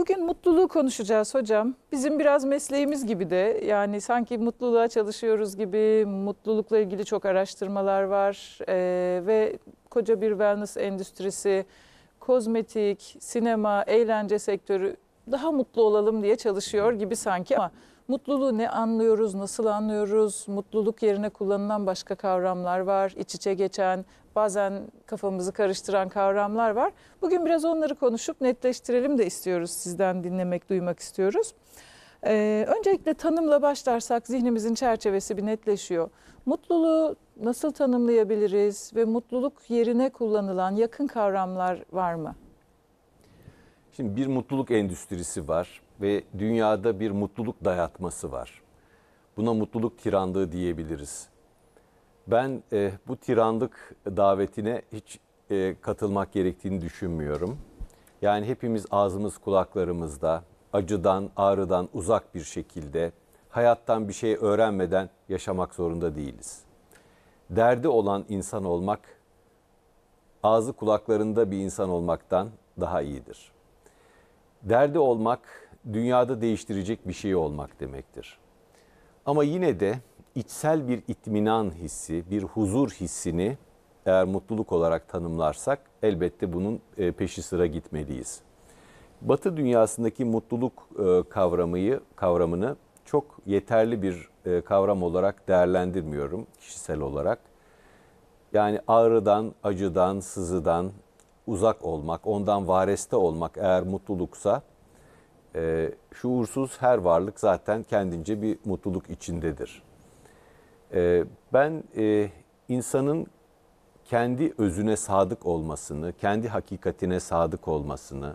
Bugün mutluluğu konuşacağız hocam. Bizim biraz mesleğimiz gibi de yani sanki mutluluğa çalışıyoruz gibi mutlulukla ilgili çok araştırmalar var ee, ve koca bir wellness endüstrisi, kozmetik, sinema, eğlence sektörü daha mutlu olalım diye çalışıyor gibi sanki ama Mutluluğu ne anlıyoruz, nasıl anlıyoruz? Mutluluk yerine kullanılan başka kavramlar var, iç içe geçen, bazen kafamızı karıştıran kavramlar var. Bugün biraz onları konuşup netleştirelim de istiyoruz, sizden dinlemek, duymak istiyoruz. Ee, öncelikle tanımla başlarsak zihnimizin çerçevesi bir netleşiyor. Mutluluğu nasıl tanımlayabiliriz ve mutluluk yerine kullanılan yakın kavramlar var mı? Şimdi bir mutluluk endüstrisi var ve dünyada bir mutluluk dayatması var. Buna mutluluk tirandığı diyebiliriz. Ben e, bu tirandık davetine hiç e, katılmak gerektiğini düşünmüyorum. Yani hepimiz ağzımız kulaklarımızda, acıdan, ağrıdan uzak bir şekilde, hayattan bir şey öğrenmeden yaşamak zorunda değiliz. Derdi olan insan olmak, ağzı kulaklarında bir insan olmaktan daha iyidir. Derdi olmak dünyada değiştirecek bir şey olmak demektir. Ama yine de içsel bir itminan hissi, bir huzur hissini eğer mutluluk olarak tanımlarsak elbette bunun e, peşi sıra gitmeliyiz. Batı dünyasındaki mutluluk e, kavramıyı kavramını çok yeterli bir e, kavram olarak değerlendirmiyorum kişisel olarak. Yani ağrıdan, acıdan, sızıdan uzak olmak, ondan vareste olmak eğer mutluluksa e, ee, şuursuz her varlık zaten kendince bir mutluluk içindedir. E, ben e, insanın kendi özüne sadık olmasını, kendi hakikatine sadık olmasını,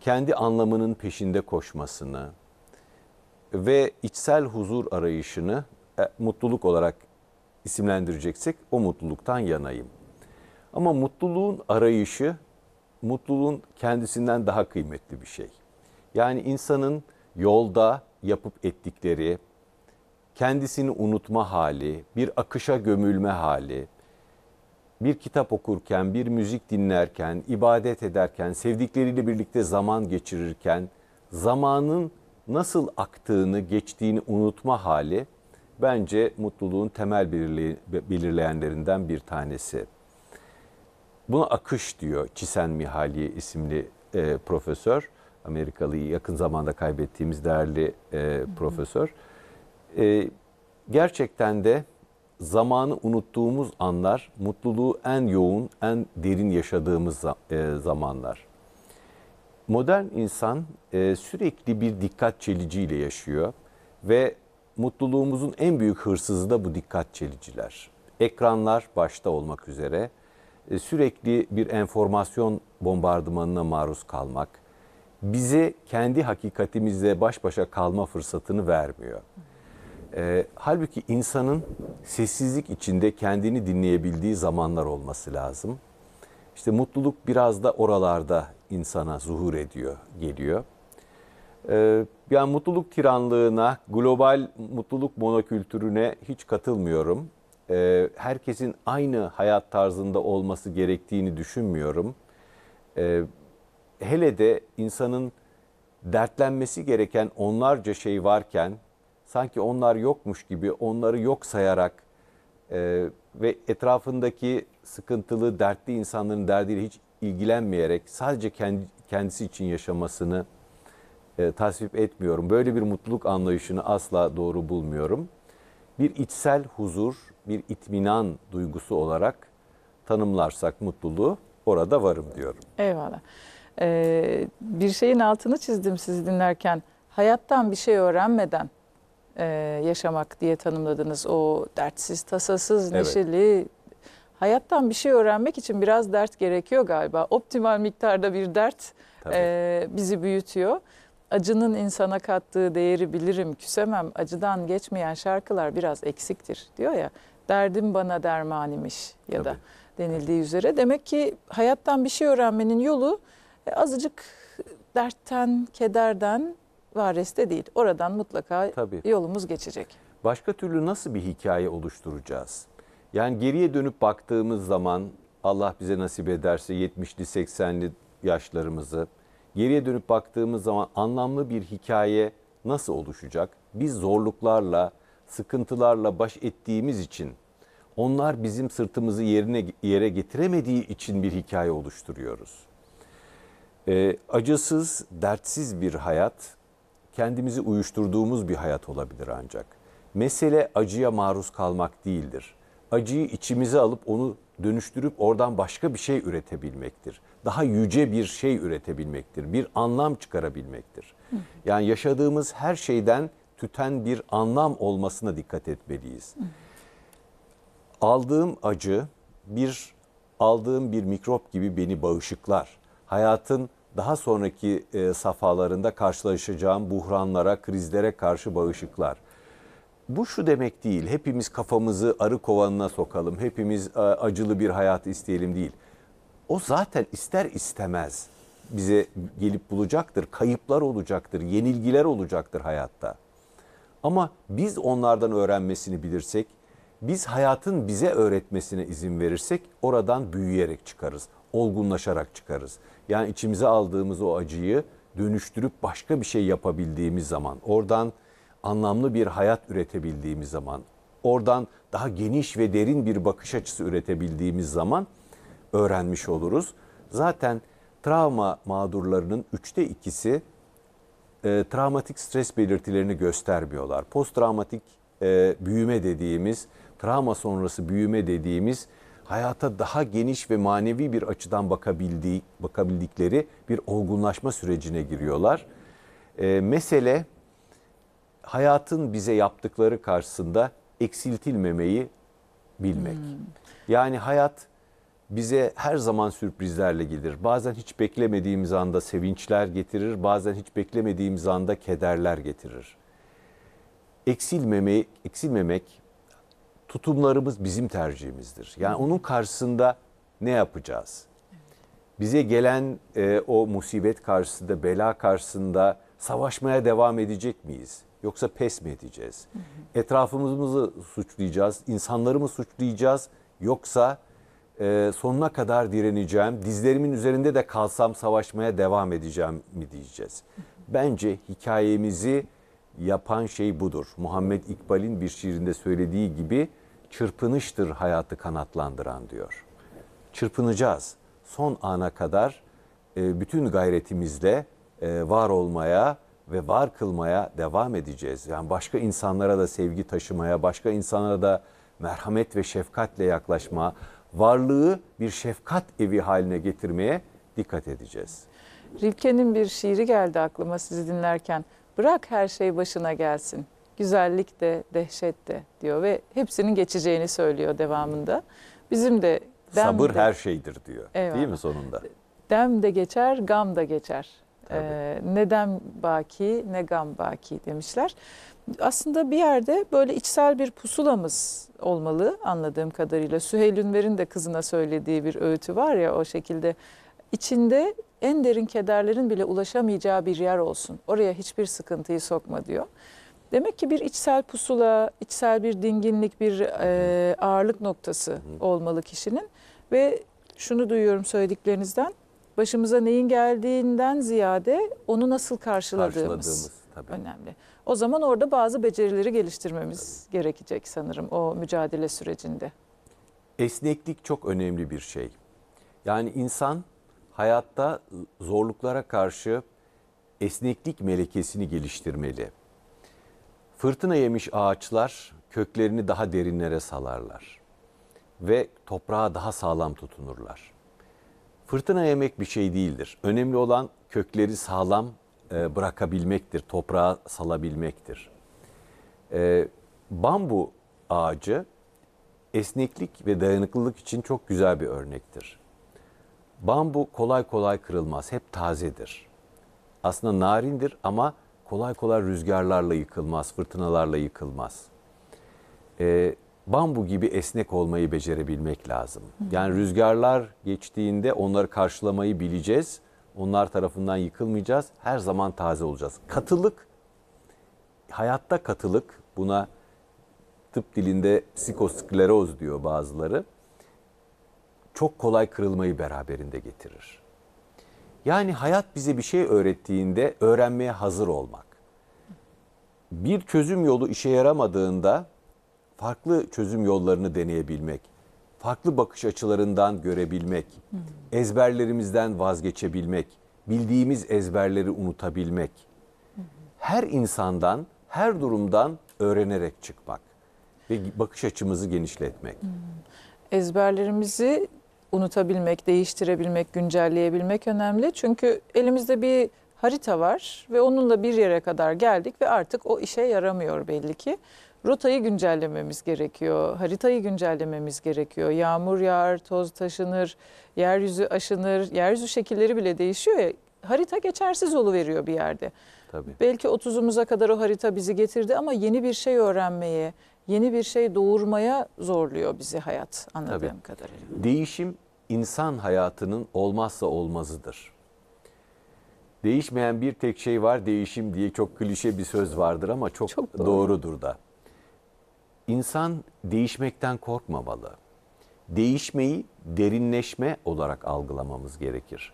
kendi anlamının peşinde koşmasını ve içsel huzur arayışını e, mutluluk olarak isimlendireceksek o mutluluktan yanayım. Ama mutluluğun arayışı mutluluğun kendisinden daha kıymetli bir şey. Yani insanın yolda yapıp ettikleri, kendisini unutma hali, bir akışa gömülme hali, bir kitap okurken, bir müzik dinlerken, ibadet ederken, sevdikleriyle birlikte zaman geçirirken zamanın nasıl aktığını, geçtiğini unutma hali bence mutluluğun temel belirleyenlerinden bir tanesi. Buna akış diyor Çisen Mihaliye isimli e, profesör. Amerikalıyı yakın zamanda kaybettiğimiz değerli e, profesör. E, gerçekten de zamanı unuttuğumuz anlar mutluluğu en yoğun, en derin yaşadığımız e, zamanlar. Modern insan e, sürekli bir dikkat çeliciyle yaşıyor ve mutluluğumuzun en büyük hırsızı da bu dikkat çeliciler. Ekranlar başta olmak üzere e, sürekli bir enformasyon bombardımanına maruz kalmak, bizi kendi hakikatimizle baş başa kalma fırsatını vermiyor. E, halbuki insanın sessizlik içinde kendini dinleyebildiği zamanlar olması lazım. İşte mutluluk biraz da oralarda insana zuhur ediyor, geliyor. E, ee, yani mutluluk tiranlığına, global mutluluk monokültürüne hiç katılmıyorum. E, herkesin aynı hayat tarzında olması gerektiğini düşünmüyorum. E, hele de insanın dertlenmesi gereken onlarca şey varken sanki onlar yokmuş gibi onları yok sayarak e, ve etrafındaki sıkıntılı, dertli insanların derdiyle hiç ilgilenmeyerek sadece kendi, kendisi için yaşamasını e, tasvip etmiyorum. Böyle bir mutluluk anlayışını asla doğru bulmuyorum. Bir içsel huzur, bir itminan duygusu olarak tanımlarsak mutluluğu orada varım diyorum. Eyvallah. Ee, bir şeyin altını çizdim sizi dinlerken. Hayattan bir şey öğrenmeden e, yaşamak diye tanımladınız. O dertsiz, tasasız, evet. neşeli. Hayattan bir şey öğrenmek için biraz dert gerekiyor galiba. Optimal miktarda bir dert e, bizi büyütüyor. Acının insana kattığı değeri bilirim, küsemem. Acıdan geçmeyen şarkılar biraz eksiktir diyor ya. Derdim bana derman imiş ya Tabii. da denildiği üzere. Demek ki hayattan bir şey öğrenmenin yolu e, azıcık dertten, kederden vareste değil. Oradan mutlaka Tabii. yolumuz geçecek. Başka türlü nasıl bir hikaye oluşturacağız? Yani geriye dönüp baktığımız zaman Allah bize nasip ederse 70'li 80'li yaşlarımızı geriye dönüp baktığımız zaman anlamlı bir hikaye nasıl oluşacak? Biz zorluklarla, sıkıntılarla baş ettiğimiz için onlar bizim sırtımızı yerine yere getiremediği için bir hikaye oluşturuyoruz. E, acısız, dertsiz bir hayat kendimizi uyuşturduğumuz bir hayat olabilir ancak. Mesele acıya maruz kalmak değildir. Acıyı içimize alıp onu dönüştürüp oradan başka bir şey üretebilmektir. Daha yüce bir şey üretebilmektir. Bir anlam çıkarabilmektir. Yani yaşadığımız her şeyden tüten bir anlam olmasına dikkat etmeliyiz. Aldığım acı bir aldığım bir mikrop gibi beni bağışıklar hayatın daha sonraki e, safhalarında karşılaşacağım buhranlara, krizlere karşı bağışıklar. Bu şu demek değil, hepimiz kafamızı arı kovanına sokalım, hepimiz e, acılı bir hayat isteyelim değil. O zaten ister istemez bize gelip bulacaktır, kayıplar olacaktır, yenilgiler olacaktır hayatta. Ama biz onlardan öğrenmesini bilirsek, biz hayatın bize öğretmesine izin verirsek oradan büyüyerek çıkarız olgunlaşarak çıkarız. Yani içimize aldığımız o acıyı dönüştürüp başka bir şey yapabildiğimiz zaman, oradan anlamlı bir hayat üretebildiğimiz zaman, oradan daha geniş ve derin bir bakış açısı üretebildiğimiz zaman öğrenmiş oluruz. Zaten travma mağdurlarının üçte ikisi e, travmatik stres belirtilerini göstermiyorlar. Posttravmatik e, büyüme dediğimiz, travma sonrası büyüme dediğimiz hayata daha geniş ve manevi bir açıdan bakabildiği, bakabildikleri bir olgunlaşma sürecine giriyorlar. E, mesele hayatın bize yaptıkları karşısında eksiltilmemeyi bilmek. Hmm. Yani hayat bize her zaman sürprizlerle gelir. Bazen hiç beklemediğimiz anda sevinçler getirir, bazen hiç beklemediğimiz anda kederler getirir. Eksilmemeyi, eksilmemek tutumlarımız bizim tercihimizdir. Yani onun karşısında ne yapacağız? Bize gelen e, o musibet karşısında, bela karşısında savaşmaya devam edecek miyiz? Yoksa pes mi edeceğiz? Etrafımızı suçlayacağız, insanları mı suçlayacağız? Yoksa e, sonuna kadar direneceğim, dizlerimin üzerinde de kalsam savaşmaya devam edeceğim mi diyeceğiz? Bence hikayemizi yapan şey budur. Muhammed İkbal'in bir şiirinde söylediği gibi çırpınıştır hayatı kanatlandıran diyor. Çırpınacağız. Son ana kadar e, bütün gayretimizle e, var olmaya ve var kılmaya devam edeceğiz. Yani başka insanlara da sevgi taşımaya, başka insanlara da merhamet ve şefkatle yaklaşma, varlığı bir şefkat evi haline getirmeye dikkat edeceğiz. Rilke'nin bir şiiri geldi aklıma sizi dinlerken. Bırak her şey başına gelsin güzellik de dehşet de diyor ve hepsinin geçeceğini söylüyor devamında. Bizim de dem sabır de, her şeydir diyor. Eyvallah. Değil mi sonunda? Dem de geçer, gam da geçer. Tabii. Ee, ne dem baki ne gam baki demişler. Aslında bir yerde böyle içsel bir pusulamız olmalı anladığım kadarıyla. Süheyl Ünver'in de kızına söylediği bir öğütü var ya o şekilde. İçinde en derin kederlerin bile ulaşamayacağı bir yer olsun. Oraya hiçbir sıkıntıyı sokma diyor. Demek ki bir içsel pusula, içsel bir dinginlik, bir e, ağırlık noktası olmalı kişinin. Ve şunu duyuyorum söylediklerinizden, başımıza neyin geldiğinden ziyade onu nasıl karşıladığımız, karşıladığımız tabii. önemli. O zaman orada bazı becerileri geliştirmemiz tabii. gerekecek sanırım o mücadele sürecinde. Esneklik çok önemli bir şey. Yani insan hayatta zorluklara karşı esneklik melekesini geliştirmeli. Fırtına yemiş ağaçlar köklerini daha derinlere salarlar ve toprağa daha sağlam tutunurlar. Fırtına yemek bir şey değildir. Önemli olan kökleri sağlam e, bırakabilmektir, toprağa salabilmektir. E, bambu ağacı esneklik ve dayanıklılık için çok güzel bir örnektir. Bambu kolay kolay kırılmaz, hep tazedir. Aslında narindir ama kolay kolay rüzgarlarla yıkılmaz, fırtınalarla yıkılmaz. E, bambu gibi esnek olmayı becerebilmek lazım. Yani rüzgarlar geçtiğinde onları karşılamayı bileceğiz. Onlar tarafından yıkılmayacağız. Her zaman taze olacağız. Katılık, hayatta katılık buna tıp dilinde psikoskleroz diyor bazıları. Çok kolay kırılmayı beraberinde getirir. Yani hayat bize bir şey öğrettiğinde öğrenmeye hazır olmak. Bir çözüm yolu işe yaramadığında farklı çözüm yollarını deneyebilmek, farklı bakış açılarından görebilmek, ezberlerimizden vazgeçebilmek, bildiğimiz ezberleri unutabilmek. Her insandan, her durumdan öğrenerek çıkmak ve bakış açımızı genişletmek. Hmm. Ezberlerimizi unutabilmek, değiştirebilmek, güncelleyebilmek önemli. Çünkü elimizde bir harita var ve onunla bir yere kadar geldik ve artık o işe yaramıyor belli ki. Rotayı güncellememiz gerekiyor, haritayı güncellememiz gerekiyor. Yağmur yağar, toz taşınır, yeryüzü aşınır, yeryüzü şekilleri bile değişiyor ya. Harita geçersiz oluveriyor bir yerde. Tabii. Belki 30'umuza kadar o harita bizi getirdi ama yeni bir şey öğrenmeye, yeni bir şey doğurmaya zorluyor bizi hayat anladığım Tabii. kadarıyla. Değişim insan hayatının olmazsa olmazıdır. Değişmeyen bir tek şey var değişim diye çok klişe bir söz vardır ama çok, çok doğru. doğrudur da. İnsan değişmekten korkmamalı. Değişmeyi derinleşme olarak algılamamız gerekir.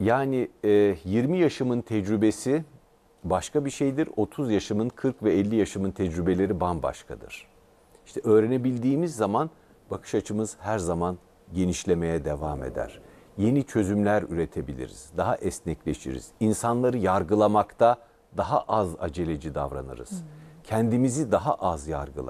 Yani e, 20 yaşımın tecrübesi başka bir şeydir. 30 yaşımın, 40 ve 50 yaşımın tecrübeleri bambaşkadır. İşte öğrenebildiğimiz zaman bakış açımız her zaman genişlemeye devam eder. Yeni çözümler üretebiliriz, daha esnekleşiriz. İnsanları yargılamakta daha az aceleci davranırız. Kendimizi daha az yargılarız.